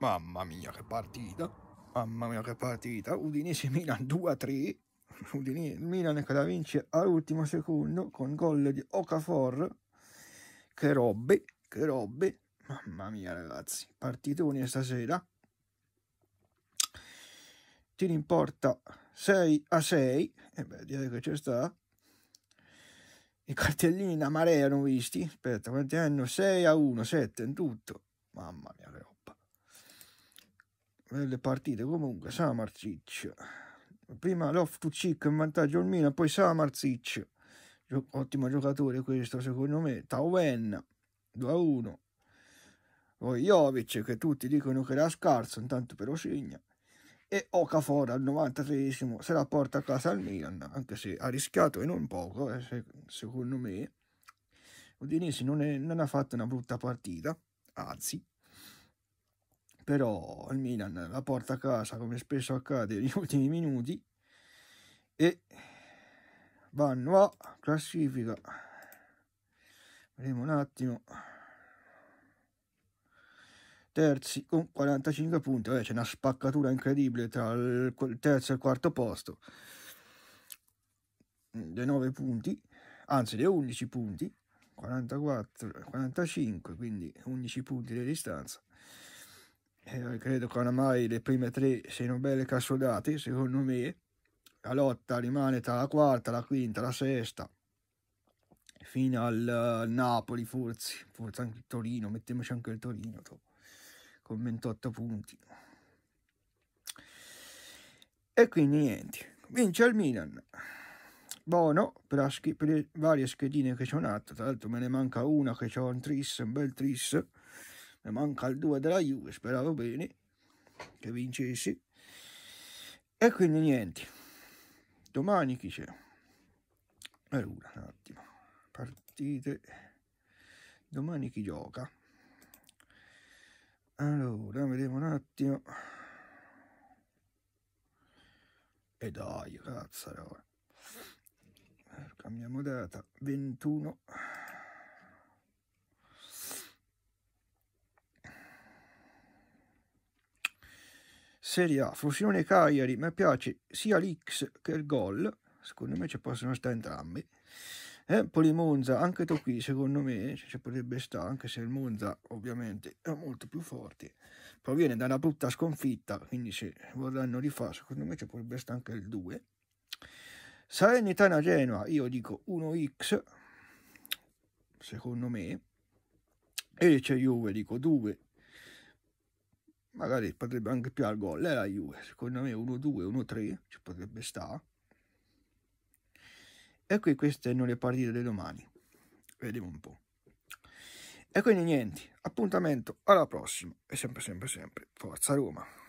Mamma mia che partita, mamma mia che partita, Udinese Milan 2-3, Udinese Milan che la vince all'ultimo secondo con gol di Okafor, che robe, che robe! mamma mia ragazzi, partitone stasera, Ti in 6 a 6, e eh beh direi che c'è sta, i cartellini da marea non visti, aspetta quanti hanno? 6 a 1, 7 in tutto, mamma mia che robbe le partite. Comunque, Samarzic. Prima l'off to cheek in vantaggio al Milan, poi Samarzic. Gio ottimo giocatore questo, secondo me. Tauen 2-1. Poi Jovic, che tutti dicono che era scarso, intanto però segna. E Okafor al 93esimo se la porta a casa al Milan, anche se ha rischiato e non poco, eh, se secondo me. Udinese non, è, non ha fatto una brutta partita, anzi però il Milan la porta a casa come spesso accade negli ultimi minuti e vanno a classifica vediamo un attimo terzi con 45 punti eh, c'è una spaccatura incredibile tra il terzo e il quarto posto dei 9 punti anzi dei 11 punti 44 45 quindi 11 punti di distanza eh, credo che oramai le prime tre siano belle cassodate, secondo me. La lotta rimane tra la quarta, la quinta, la sesta, fino al uh, Napoli forse, forse anche il Torino, mettiamoci anche il Torino to, con 28 punti. E quindi niente, vince il Milan. Bono per, per le varie schedine che ci ho nato, tra l'altro me ne manca una che ho un tris, un bel tris mi manca il 2 della Juve, speravo bene che vincessi. E quindi niente, domani chi c'è? Allora, eh, un attimo, partite, domani chi gioca? Allora, vediamo un attimo. E dai, cazzo, allora. Cambiamo data, 21. Serie A, fusione Cagliari, mi piace sia l'X che il gol, secondo me ci possono stare entrambi. Empoli eh, Monza, anche tu qui secondo me ci potrebbe stare, anche se il Monza ovviamente è molto più forte, proviene da una brutta sconfitta, quindi se vorranno rifare secondo me ci potrebbe stare anche il 2. Salernitana Genoa, io dico 1x, secondo me, e c'è Juve, dico 2 magari potrebbe anche più al gol, è la Juve, secondo me 1-2, 1-3 ci potrebbe stare. E qui queste sono le partite di domani, vediamo un po'. E quindi niente, appuntamento alla prossima e sempre sempre sempre, forza Roma!